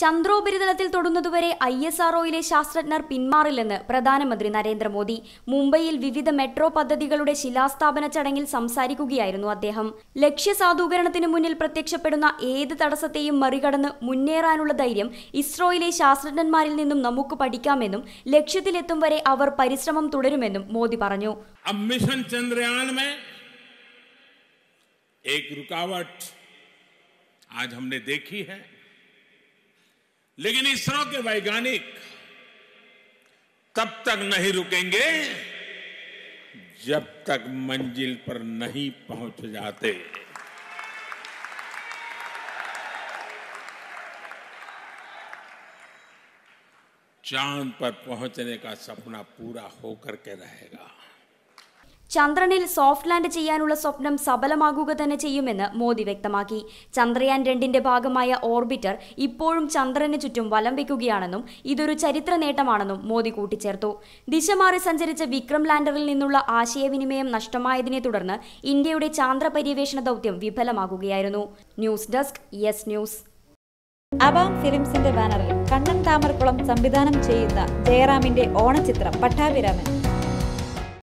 ചന്ദ്രോപരിതലത്തിൽ തൊടുന്നതുവരെ I S ഒയിലെ ശാസ്ത്രജ്ഞർ പിന്മാറില്ലെന്ന് പ്രധാനമന്ത്രി നരേന്ദ്രമോദി മുംബൈയിൽ വിവിധ മെട്രോ പദ്ധതികളുടെ ശിലാസ്ഥാപന ചടങ്ങിൽ സംസാരിക്കുകയായിരുന്നു അദ്ദേഹം ലക്ഷ്യസാധൂകരണത്തിന് മുന്നിൽ പ്രത്യക്ഷപ്പെടുന്ന ഏത് തടസ്സത്തെയും മറികടന്ന് മുന്നേറാനുള്ള ധൈര്യം ഇസ്രോയിലെ ശാസ്ത്രജ്ഞന്മാരിൽ നിന്നും നമുക്ക് പഠിക്കാമെന്നും ലക്ഷ്യത്തിലെത്തും വരെ അവർ പരിശ്രമം തുടരുമെന്നും മോദി പറഞ്ഞു മിഷൻ ചന്ദ്രയാൻ एक रुकावट आज हमने देखी है लेकिन इसरो के वैज्ञानिक तब तक नहीं रुकेंगे जब तक मंजिल पर नहीं पहुंच जाते चांद पर पहुंचने का सपना पूरा होकर के रहेगा ചന്ദ്രനിൽ സോഫ്റ്റ് ലാൻഡ് ചെയ്യാനുള്ള സ്വപ്നം സഫലമാകുക തന്നെ ചെയ്യുമെന്ന് മോദി വ്യക്തമാക്കി ചന്ദ്രയാൻ രണ്ടിന്റെ ഭാഗമായ ഓർബിറ്റർ ഇപ്പോഴും ചന്ദ്രന് ചുറ്റും വലം വയ്ക്കുകയാണെന്നും ഇതൊരു ചരിത്ര നേട്ടമാണെന്നും മോദി കൂട്ടിച്ചേർത്തു ദിശ മാറി സഞ്ചരിച്ച വിക്രം ലാൻഡറിൽ നിന്നുള്ള ആശയവിനിമയം നഷ്ടമായതിനെ തുടർന്ന് ഇന്ത്യയുടെ ചാന്ദ്ര പര്യവേഷണ ദൗത്യം വിഫലമാകുകയായിരുന്നു news desk yes news Abaam ഫിലിംസിന്റെ ബാനറിൽ കണ്ണൻ താമരക്കുളം സംവിധാനം ചെയ്യുന്ന ജയറാമിന്റെ ഓണചിത്രം പട്ടാഭിരാമൻ